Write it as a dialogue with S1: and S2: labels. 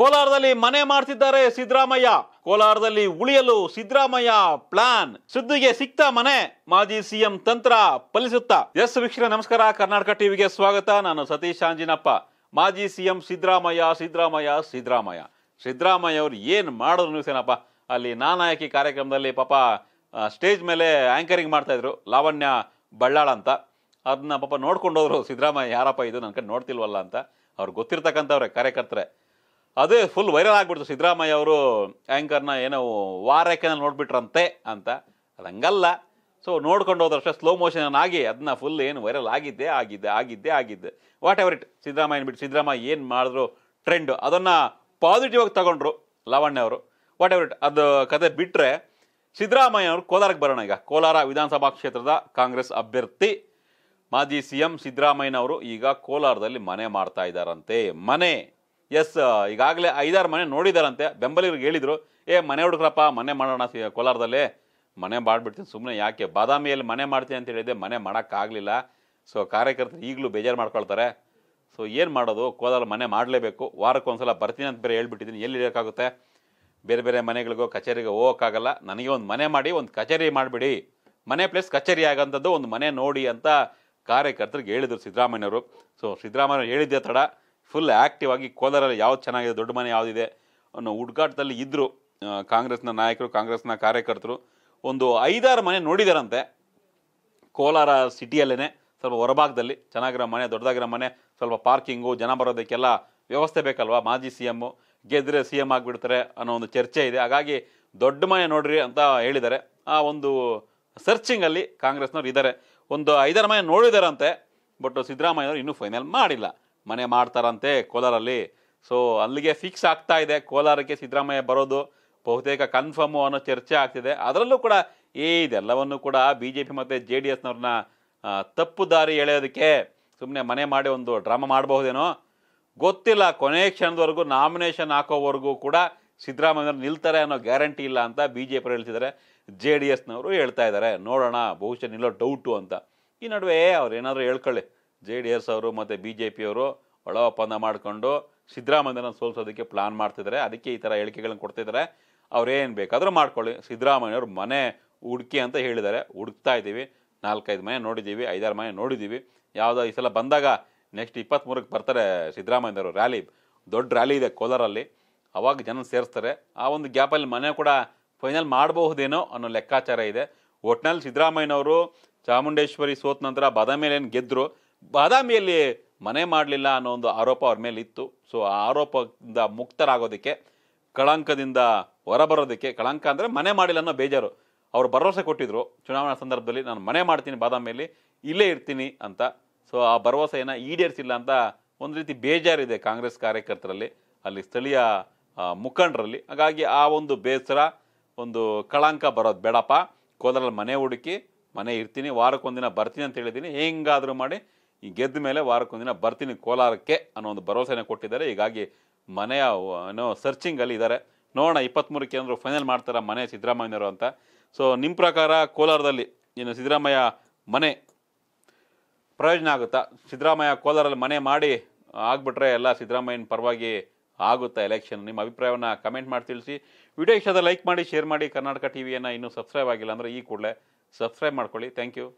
S1: ಕೋಲಾರದಲ್ಲಿ ಮನೆ ಮಾಡ್ತಿದ್ದಾರೆ ಸಿದ್ದರಾಮಯ್ಯ ಕೋಲಾರದಲ್ಲಿ ಉಳಿಯಲು ಸಿದ್ದರಾಮಯ್ಯ ಪ್ಲಾನ್ ಸುದ್ದಿಗೆ ಸಿಕ್ತ ಮನೆ ಮಾಜಿ ಸಿಎಂ ತಂತ್ರ ಫಲಿಸುತ್ತಾ ಎಸ್ ವೀಕ್ಷಣೆ ನಮಸ್ಕಾರ ಕರ್ನಾಟಕ ಟಿವಿಗೆ ಸ್ವಾಗತ ನಾನು ಸತೀಶ್ ಅಂಜಿನಪ್ಪ ಮಾಜಿ ಸಿಎಂ ಸಿದ್ದರಾಮಯ್ಯ ಸಿದ್ದರಾಮಯ್ಯ ಸಿದ್ದರಾಮಯ್ಯ ಸಿದ್ದರಾಮಯ್ಯ ಅವರು ಏನು ಮಾಡೋದು ನಿಲ್ಸೇನಪ್ಪ ಅಲ್ಲಿ ನಾನಾಯಕಿ ಕಾರ್ಯಕ್ರಮದಲ್ಲಿ ಪಾಪ ಸ್ಟೇಜ್ ಮೇಲೆ ಆ್ಯಂಕರಿಂಗ್ ಮಾಡ್ತಾಯಿದ್ರು ಲಾವಣ್ಯ ಬಳ್ಳಾಳ ಅಂತ ಅದನ್ನ ಪಾಪ ನೋಡ್ಕೊಂಡೋದ್ರು ಸಿದ್ದರಾಮಯ್ಯ ಯಾರಪ್ಪ ಇದು ನನ್ನ ಕಡೆ ನೋಡ್ತಿಲ್ವಲ್ಲ ಅಂತ ಅವ್ರು ಗೊತ್ತಿರ್ತಕ್ಕಂಥವ್ರೆ ಕಾರ್ಯಕರ್ತರೆ ಅದೇ ಫುಲ್ ವೈರಲ್ ಆಗಿಬಿಡ್ತು ಸಿದ್ದರಾಮಯ್ಯ ಅವರು ಆ್ಯಂಕರ್ನ ಏನೋ ವಾರಕ್ಕೆ ನೋಡ್ಬಿಟ್ರಂತೆ ಅಂತ ಅದು ಹಂಗಲ್ಲ ಸೊ ನೋಡ್ಕೊಂಡು ಹೋದ್ರಷ್ಟೇ ಸ್ಲೋ ಮೋಷನ್ ಆಗಿ ಅದನ್ನ ಫುಲ್ ಏನು ವೈರಲ್ ಆಗಿದ್ದೆ ಆಗಿದ್ದೆ ಆಗಿದ್ದೆ ಆಗಿದ್ದೆ ವಾಟ್ ಎವರ್ ಇಟ್ ಸಿದ್ದರಾಮಯ್ಯ ಬಿಟ್ಟು ಸಿದ್ದರಾಮಯ್ಯ ಏನು ಮಾಡಿದ್ರು ಟ್ರೆಂಡು ಅದನ್ನು ಪಾಸಿಟಿವ್ ಆಗಿ ತಗೊಂಡ್ರು ಲಾವಣ್ಯ ಅವರು ವಾಟ್ ಎವರ್ ಇಟ್ ಅದು ಕತೆ ಬಿಟ್ಟರೆ ಸಿದ್ದರಾಮಯ್ಯ ಅವರು ಕೋಲಾರಕ್ಕೆ ಬರೋಣ ಈಗ ಕೋಲಾರ ವಿಧಾನಸಭಾ ಕ್ಷೇತ್ರದ ಕಾಂಗ್ರೆಸ್ ಅಭ್ಯರ್ಥಿ ಮಾಜಿ ಸಿ ಎಂ ಸಿದ್ದರಾಮಯ್ಯನವರು ಈಗ ಕೋಲಾರದಲ್ಲಿ ಮನೆ ಮಾಡ್ತಾ ಇದ್ದಾರಂತೆ ಮನೆ ಎಸ್ ಈಗಾಗಲೇ ಐದಾರು ಮನೆ ನೋಡಿದಾರಂತೆ ಬೆಂಬಲಿಗರಿಗೆ ಹೇಳಿದರು ಏ ಮನೆ ಹುಡುಗ್ರಪ್ಪ ಮನೆ ಮಾಡೋಣ ಕೋಲಾರದಲ್ಲಿ ಮನೆ ಮಾಡಿಬಿಡ್ತೀನಿ ಸುಮ್ಮನೆ ಯಾಕೆ ಬಾದಾಮಿಯಲ್ಲಿ ಮನೆ ಮಾಡ್ತೀನಿ ಅಂತ ಹೇಳಿದೆ ಮನೆ ಮಾಡೋಕ್ಕಾಗಲಿಲ್ಲ ಸೊ ಕಾರ್ಯಕರ್ತರು ಈಗಲೂ ಬೇಜಾರು ಮಾಡ್ಕೊಳ್ತಾರೆ ಸೊ ಏನು ಮಾಡೋದು ಕೋಲಾರ ಮನೆ ಮಾಡಲೇಬೇಕು ವಾರಕ್ಕೊಂದ್ಸಲ ಬರ್ತೀನಿ ಅಂತ ಬೇರೆ ಹೇಳ್ಬಿಟ್ಟಿದ್ದೀನಿ ಎಲ್ಲಿ ಇರೋಕ್ಕಾಗುತ್ತೆ ಬೇರೆ ಬೇರೆ ಮನೆಗಳಿಗೋ ಕಚೇರಿಗೆ ಹೋಗೋಕ್ಕಾಗಲ್ಲ ನನಗೆ ಒಂದು ಮನೆ ಮಾಡಿ ಒಂದು ಕಚೇರಿ ಮಾಡಿಬಿಡಿ ಮನೆ ಪ್ಲೇಸ್ ಕಚೇರಿ ಆಗೋಂಥದ್ದು ಒಂದು ಮನೆ ನೋಡಿ ಅಂತ ಕಾರ್ಯಕರ್ತರಿಗೆ ಹೇಳಿದರು ಸಿದ್ದರಾಮಯ್ಯವರು ಸೊ ಸಿದ್ದರಾಮಯ್ಯ ಹೇಳಿದ್ದೆ ತಡ ಫುಲ್ ಆ್ಯಕ್ಟಿವ್ ಆಗಿ ಕೋಲಾರಲ್ಲಿ ಯಾವ್ದು ಚೆನ್ನಾಗಿದೆ ದೊಡ್ಡ ಮನೆ ಯಾವುದಿದೆ ಅನ್ನೋ ಹುಡುಕಾಟದಲ್ಲಿ ಇದ್ದರು ಕಾಂಗ್ರೆಸ್ನ ನಾಯಕರು ಕಾಂಗ್ರೆಸ್ನ ಕಾರ್ಯಕರ್ತರು ಒಂದು ಐದಾರು ಮನೆ ನೋಡಿದಾರಂತೆ ಕೋಲಾರ ಸಿಟಿಯಲ್ಲೇ ಸ್ವಲ್ಪ ಹೊರಭಾಗದಲ್ಲಿ ಚೆನ್ನಾಗಿರೋ ಮನೆ ದೊಡ್ಡದಾಗಿರೋ ಮನೆ ಸ್ವಲ್ಪ ಪಾರ್ಕಿಂಗು ಜನ ಬರೋದಕ್ಕೆಲ್ಲ ವ್ಯವಸ್ಥೆ ಬೇಕಲ್ವಾ ಮಾಜಿ ಸಿ ಎಮ್ಮು ಗೆದ್ದರೆ ಸಿ ಎಮ್ ಆಗಿಬಿಡ್ತಾರೆ ಅನ್ನೋ ಒಂದು ಚರ್ಚೆ ಇದೆ ಹಾಗಾಗಿ ದೊಡ್ಡ ಮನೆ ನೋಡ್ರಿ ಅಂತ ಹೇಳಿದ್ದಾರೆ ಆ ಒಂದು ಸರ್ಚಿಂಗಲ್ಲಿ ಕಾಂಗ್ರೆಸ್ನವ್ರು ಇದ್ದಾರೆ ಒಂದು ಐದಾರು ಮನೆ ನೋಡಿದಾರಂತೆ ಬಟ್ ಸಿದ್ದರಾಮಯ್ಯವ್ರು ಇನ್ನೂ ಫೈನಲ್ ಮಾಡಿಲ್ಲ ಮನೆ ಮಾಡ್ತಾರಂತೆ ಕೋಲಾರಲ್ಲಿ ಸೊ ಅಲ್ಲಿಗೆ ಫಿಕ್ಸ್ ಆಗ್ತಾ ಇದೆ ಕೋಲಾರಕ್ಕೆ ಸಿದ್ದರಾಮಯ್ಯ ಬರೋದು ಬಹುತೇಕ ಕನ್ಫರ್ಮು ಅನ್ನೋ ಚರ್ಚೆ ಆಗ್ತಿದೆ ಅದರಲ್ಲೂ ಕೂಡ ಏ ಇದೆಲ್ಲವನ್ನು ಕೂಡ ಬಿ ಜೆ ಪಿ ಮತ್ತು ಜೆ ಡಿ ಎಸ್ನವ್ರನ್ನ ತಪ್ಪು ದಾರಿ ಎಳೆಯೋದಕ್ಕೆ ಸುಮ್ಮನೆ ಮನೆ ಮಾಡಿ ಒಂದು ಡ್ರಾಮಾ ಮಾಡಬಹುದೇನೋ ಗೊತ್ತಿಲ್ಲ ಕೊನೆ ಕ್ಷಣದವರೆಗೂ ನಾಮಿನೇಷನ್ ಹಾಕೋವರೆಗೂ ಕೂಡ ಸಿದ್ದರಾಮಯ್ಯ ನಿಲ್ತಾರೆ ಅನ್ನೋ ಗ್ಯಾರಂಟಿ ಇಲ್ಲ ಅಂತ ಬಿ ಜೆ ಪಿ ಹೇಳ್ತಿದ್ದಾರೆ ಜೆ ಡಿ ಎಸ್ನವರು ಹೇಳ್ತಾ ಇದ್ದಾರೆ ನೋಡೋಣ ಬಹುಶಃ ನಿಲ್ಲೋ ಡೌಟು ಅಂತ ಈ ನಡುವೆ ಅವ್ರು ಏನಾದರೂ ಹೇಳ್ಕೊಳ್ಳಿ ಜೆ ಡಿ ಎಸ್ ಅವರು ಮತ್ತು ಬಿ ಜೆ ಪಿಯವರು ಒಳ ಒಪ್ಪಂದ ಮಾಡಿಕೊಂಡು ಸಿದ್ದರಾಮಯ್ಯನ ಸೋಲ್ಸೋದಕ್ಕೆ ಪ್ಲಾನ್ ಮಾಡ್ತಿದ್ದಾರೆ ಅದಕ್ಕೆ ಈ ಥರ ಹೇಳಿಕೆಗಳನ್ನು ಕೊಡ್ತಿದ್ದಾರೆ ಅವ್ರೇನು ಬೇಕಾದರೂ ಮಾಡ್ಕೊಳ್ಳಿ ಸಿದ್ದರಾಮಯ್ಯವ್ರ ಮನೆ ಹುಡುಕಿ ಅಂತ ಹೇಳಿದ್ದಾರೆ ಹುಡುಕ್ತಾ ಇದ್ದೀವಿ ನಾಲ್ಕೈದು ಮನೆ ನೋಡಿದ್ದೀವಿ ಐದಾರು ಮನೆ ನೋಡಿದ್ದೀವಿ ಯಾವುದೋ ಈ ಸಲ ಬಂದಾಗ ನೆಕ್ಸ್ಟ್ ಇಪ್ಪತ್ತ್ಮೂರಕ್ಕೆ ಬರ್ತಾರೆ ಸಿದ್ದರಾಮಯ್ಯವರು ರ್ಯಾಲಿ ದೊಡ್ಡ ರ್ಯಾಲಿ ಇದೆ ಕೋಲಾರಲ್ಲಿ ಅವಾಗ ಜನ ಸೇರಿಸ್ತಾರೆ ಆ ಒಂದು ಗ್ಯಾಪಲ್ಲಿ ಮನೆ ಕೂಡ ಫೈನಲ್ ಮಾಡಬಹುದೇನೋ ಅನ್ನೋ ಲೆಕ್ಕಾಚಾರ ಇದೆ ಒಟ್ನಲ್ಲಿ ಸಿದ್ದರಾಮಯ್ಯನವರು ಚಾಮುಂಡೇಶ್ವರಿ ಸೋತ ನಂತರ ಬಾದಾಮಿಯಲ್ಲಿ ಏನು ಗೆದ್ದರು ಬಾದಾಮಿಯಲ್ಲಿ ಮನೆ ಮಾಡಲಿಲ್ಲ ಅನ್ನೋ ಒಂದು ಆರೋಪ ಅವ್ರ ಮೇಲೆ ಇತ್ತು ಸೊ ಆ ಆರೋಪದಿಂದ ಮುಕ್ತರಾಗೋದಕ್ಕೆ ಕಳಂಕದಿಂದ ಹೊರಬರೋದಕ್ಕೆ ಕಳಂಕ ಅಂದರೆ ಮನೆ ಮಾಡಿಲ್ಲ ಅನ್ನೋ ಬೇಜಾರು ಅವರು ಭರವಸೆ ಕೊಟ್ಟಿದ್ರು ಚುನಾವಣಾ ಸಂದರ್ಭದಲ್ಲಿ ನಾನು ಮನೆ ಮಾಡ್ತೀನಿ ಬಾದಾಮಿಯಲ್ಲಿ ಇಲ್ಲೇ ಇರ್ತೀನಿ ಅಂತ ಸೊ ಆ ಭರವಸೆಯನ್ನು ಈಡೇರಿಸಿಲ್ಲ ಅಂತ ಒಂದು ರೀತಿ ಬೇಜಾರಿದೆ ಕಾಂಗ್ರೆಸ್ ಕಾರ್ಯಕರ್ತರಲ್ಲಿ ಅಲ್ಲಿ ಸ್ಥಳೀಯ ಮುಖಂಡರಲ್ಲಿ ಹಾಗಾಗಿ ಆ ಒಂದು ಬೇಸರ ಒಂದು ಕಳಂಕ ಬರೋದು ಬೇಡಪ್ಪ ಕೋಲಾರಲ್ಲಿ ಮನೆ ಹುಡುಕಿ ಮನೆ ಇರ್ತೀನಿ ವಾರಕ್ಕೊಂದಿನ ಬರ್ತೀನಿ ಅಂತ ಹೇಳಿದ್ದೀನಿ ಹೆಂಗಾದರೂ ಮಾಡಿ ಈ ಗೆದ್ದ ಮೇಲೆ ವಾರಕ್ಕೊಂದಿನ ಬರ್ತೀನಿ ಕೋಲಾರಕ್ಕೆ ಅನ್ನೋ ಒಂದು ಭರವಸೆನ ಕೊಟ್ಟಿದ್ದಾರೆ ಹೀಗಾಗಿ ಮನೆಯ ಏನೋ ಸರ್ಚಿಂಗಲ್ಲಿ ಇದ್ದಾರೆ ನೋಡೋಣ ಇಪ್ಪತ್ತ್ಮೂರಕ್ಕೆ ಏನಾದರೂ ಫೈನಲ್ ಮಾಡ್ತಾರೆ ಮನೆ ಸಿದ್ದರಾಮಯ್ಯನವರು ಅಂತ ಸೊ ನಿಮ್ಮ ಪ್ರಕಾರ ಕೋಲಾರದಲ್ಲಿ ಏನು ಸಿದ್ದರಾಮಯ್ಯ ಮನೆ ಪ್ರಯೋಜನ ಆಗುತ್ತಾ ಸಿದ್ದರಾಮಯ್ಯ ಕೋಲಾರಲ್ಲಿ ಮನೆ ಮಾಡಿ ಆಗ್ಬಿಟ್ರೆ ಎಲ್ಲ ಸಿದ್ದರಾಮಯ್ಯನ ಪರವಾಗಿ ಆಗುತ್ತಾ ಎಲೆಕ್ಷನ್ ನಿಮ್ಮ ಅಭಿಪ್ರಾಯವನ್ನು ಕಮೆಂಟ್ ಮಾಡಿ ತಿಳಿಸಿ ವಿಡಿಯೋ ಇಷ್ಟ ಲೈಕ್ ಮಾಡಿ ಶೇರ್ ಮಾಡಿ ಕರ್ನಾಟಕ ಟಿ ವಿಯನ್ನು ಇನ್ನೂ ಸಬ್ಸ್ಕ್ರೈಬ್ ಆಗಿಲ್ಲ ಅಂದರೆ ಈ ಕೂಡಲೇ ಸಬ್ಸ್ಕ್ರೈಬ್ ಮಾಡ್ಕೊಳ್ಳಿ ಥ್ಯಾಂಕ್ ಯು